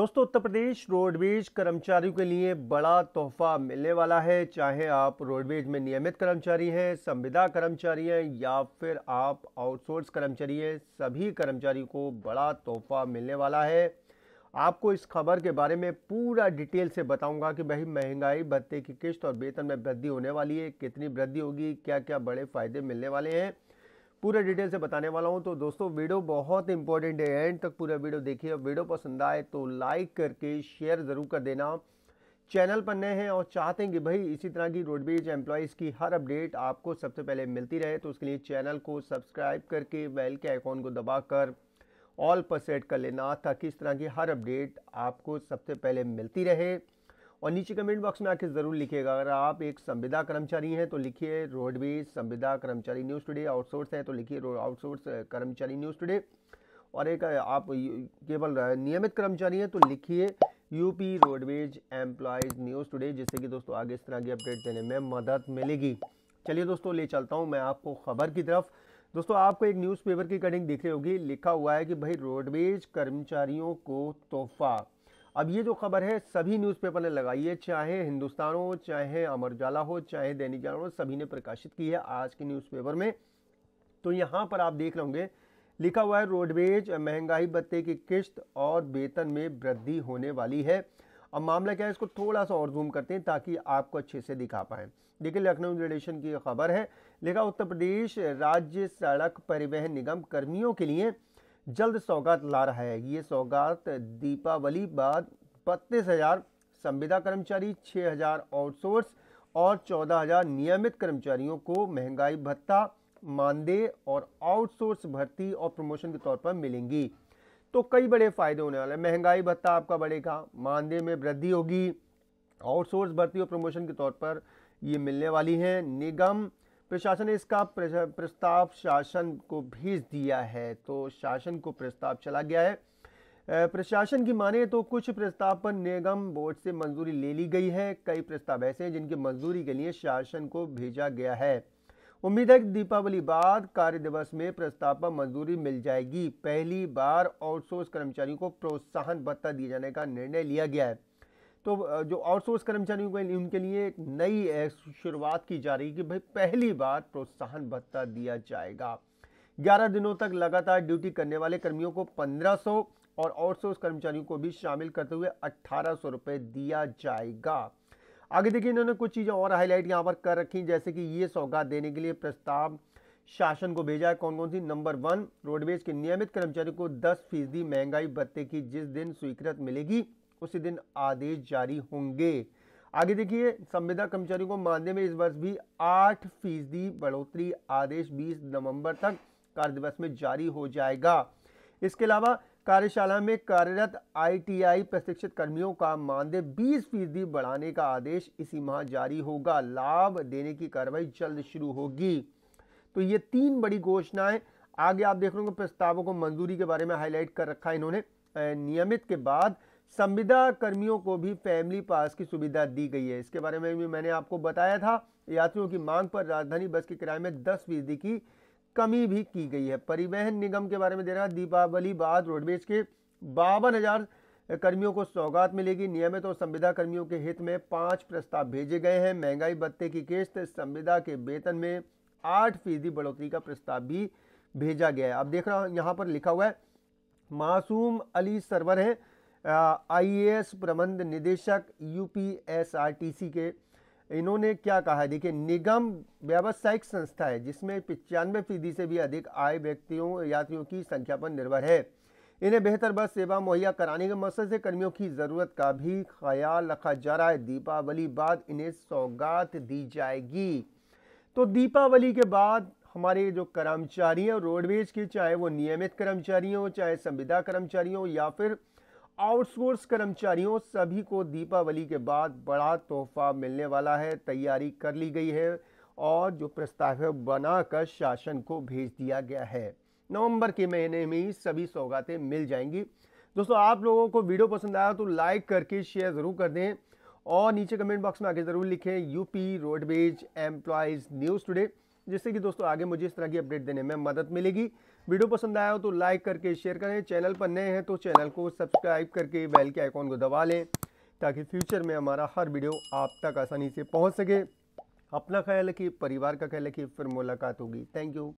दोस्तों उत्तर प्रदेश रोडवेज कर्मचारियों के लिए बड़ा तोहफा मिलने वाला है चाहे आप रोडवेज में नियमित कर्मचारी हैं संविदा कर्मचारी हैं या फिर आप आउटसोर्स कर्मचारी हैं सभी कर्मचारियों को बड़ा तोहफा मिलने वाला है आपको इस खबर के बारे में पूरा डिटेल से बताऊंगा कि भाई महंगाई भत्ते की किस्त और वेतन में वृद्धि होने वाली है कितनी वृद्धि होगी क्या क्या बड़े फ़ायदे मिलने वाले हैं पूरे डिटेल से बताने वाला हूँ तो दोस्तों वीडियो बहुत इंपॉर्टेंट है एंड तक पूरा वीडियो देखिए और वीडियो पसंद आए तो लाइक करके शेयर ज़रूर कर देना चैनल पर नए हैं और चाहते हैं कि भाई इसी तरह की रोडवेज एम्प्लॉयज़ की हर अपडेट आपको सबसे पहले मिलती रहे तो उसके लिए चैनल को सब्सक्राइब करके बेल के आइकॉन को दबाकर ऑल पर सेट कर लेना ताकि इस तरह की हर अपडेट आपको सबसे पहले मिलती रहे और नीचे कमेंट बॉक्स में आके ज़रूर लिखिएगा अगर आप एक संविदा कर्मचारी हैं तो लिखिए रोडवेज संविदा कर्मचारी न्यूज़ टुडे आउटसोर्स है तो लिखिए आउटसोर्स कर्मचारी न्यूज़ टुडे और एक आप केवल नियमित कर्मचारी हैं तो लिखिए UP roadways employees news today जिससे कि दोस्तों आगे इस तरह की अपडेट देने में मदद मिलेगी चलिए दोस्तों ले चलता हूँ मैं आपको खबर की तरफ दोस्तों आपको एक न्यूज़पेपर की कटिंग दिख रही होगी लिखा हुआ है कि भाई रोडवेज कर्मचारियों को तोहफा अब ये जो खबर है सभी न्यूज़पेपर ने लगाई है चाहे हिंदुस्तान हो चाहे अमर उजाला हो चाहे दैनिक जागरण हो सभी ने प्रकाशित की है आज के न्यूज़पेपर में तो यहाँ पर आप देख लोगे लिखा हुआ है रोडवेज महंगाई भत्ते की किश्त और वेतन में वृद्धि होने वाली है अब मामला क्या है इसको थोड़ा सा और जूम करते हैं ताकि आपको अच्छे से दिखा पाए देखिए लखनऊ रेडिएशन की खबर है लिखा उत्तर प्रदेश राज्य सड़क परिवहन निगम कर्मियों के लिए जल्द सौगात ला रहा है ये सौगात दीपावली बाद बत्तीस हज़ार संविदा कर्मचारी छः हज़ार आउटसोर्स और चौदह हज़ार नियमित कर्मचारियों को महंगाई भत्ता मानदेय और आउटसोर्स भर्ती और प्रमोशन के तौर पर मिलेंगी तो कई बड़े फ़ायदे होने वाले हैं महंगाई भत्ता आपका बढ़ेगा मानदेय में वृद्धि होगी आउटसोर्स भर्ती और प्रमोशन के तौर पर ये मिलने वाली हैं निगम प्रशासन ने इसका प्रस्ताव शासन को भेज दिया है तो शासन को प्रस्ताव चला गया है प्रशासन की माने तो कुछ प्रस्ताव पर निगम बोर्ड से मंजूरी ले ली गई है कई प्रस्ताव ऐसे हैं जिनकी मंजूरी के लिए शासन को भेजा गया है उम्मीद है कि दीपावली बाद कार्य दिवस में प्रस्ताव पर मंजूरी मिल जाएगी पहली बार आउटसोर्स कर्मचारियों को प्रोत्साहन भत्ता दिए जाने का निर्णय लिया गया है तो जो आउटसोर्स कर्मचारियों के उनके लिए एक नई शुरुआत की जा रही है कि भाई पहली बार प्रोत्साहन भत्ता दिया जाएगा 11 दिनों तक लगातार ड्यूटी करने वाले कर्मियों को 1500 और आउटसोर्स कर्मचारियों को भी शामिल करते हुए अट्ठारह सौ दिया जाएगा आगे देखिए इन्होंने कुछ चीज़ें और हाईलाइट यहाँ पर कर रखी जैसे कि ये सौगात देने के लिए प्रस्ताव शासन को भेजा है कौन कौन सी नंबर वन रोडवेज के नियमित कर्मचारियों को दस फीसदी महंगाई भत्ते की जिस दिन स्वीकृत मिलेगी उसी दिन आदेश जारी होंगे आगे देखिए संविदा कर्मचारियों को मानदेय में इस वर्ष भी आठ फीसदी बढ़ोतरी आदेश 20 नवंबर तक कार्य दिवस में जारी हो जाएगा इसके अलावा कार्यशाला में कार्यरत आईटीआई प्रशिक्षित कर्मियों का मानदेय 20 फीसदी बढ़ाने का आदेश इसी माह जारी होगा लाभ देने की कार्रवाई जल्द शुरू होगी तो ये तीन बड़ी घोषणाएं आगे आप देख रहे प्रस्तावों को मंजूरी के बारे में हाईलाइट कर रखा है इन्होंने नियमित के बाद संविदा कर्मियों को भी फैमिली पास की सुविधा दी गई है इसके बारे में भी मैंने आपको बताया था यात्रियों की मांग पर राजधानी बस के किराए में दस फीसदी की कमी भी की गई है परिवहन निगम के बारे में दे रहा दीपावली बाद रोडवेज के बावन हजार कर्मियों को सौगात मिलेगी नियमित और संविदा कर्मियों के हित में पाँच प्रस्ताव भेजे गए हैं महंगाई भत्ते की किस्त संविदा के वेतन में आठ फीसदी बढ़ोतरी का प्रस्ताव भी भेजा गया है अब देख रहा हूँ यहाँ पर लिखा हुआ है मासूम अली सरवर हैं आईएएस प्रबंध निदेशक यूपीएसआरटीसी के इन्होंने क्या कहा है देखिए निगम व्यावसायिक संस्था है जिसमें पचानवे फीसदी से भी अधिक आय व्यक्तियों यात्रियों की संख्या पर निर्भर है इन्हें बेहतर बस सेवा मुहैया कराने के मकसद से कर्मियों की ज़रूरत का भी ख्याल रखा जा रहा है दीपावली बाद इन्हें सौगात दी जाएगी तो दीपावली के बाद हमारे जो कर्मचारी हैं रोडवेज के चाहे वो नियमित कर्मचारी हों चाहे संविदा कर्मचारी हों या फिर आउटसोर्स कर्मचारियों सभी को दीपावली के बाद बड़ा तोहफा मिलने वाला है तैयारी कर ली गई है और जो प्रस्ताव है बनाकर शासन को भेज दिया गया है नवंबर के महीने में ही सभी सौगातें मिल जाएंगी दोस्तों आप लोगों को वीडियो पसंद आया तो लाइक करके शेयर ज़रूर कर दें और नीचे कमेंट बॉक्स में आगे ज़रूर लिखें UP roadways employees news today जिससे कि दोस्तों आगे मुझे इस तरह की अपडेट देने में मदद मिलेगी वीडियो पसंद आया हो तो लाइक करके शेयर करें चैनल पर नए हैं तो चैनल को सब्सक्राइब करके बेल के आइकॉन को दबा लें ताकि फ्यूचर में हमारा हर वीडियो आप तक आसानी से पहुँच सके अपना ख्याल रखिए परिवार का ख्याल रखिए फिर मुलाकात होगी थैंक यू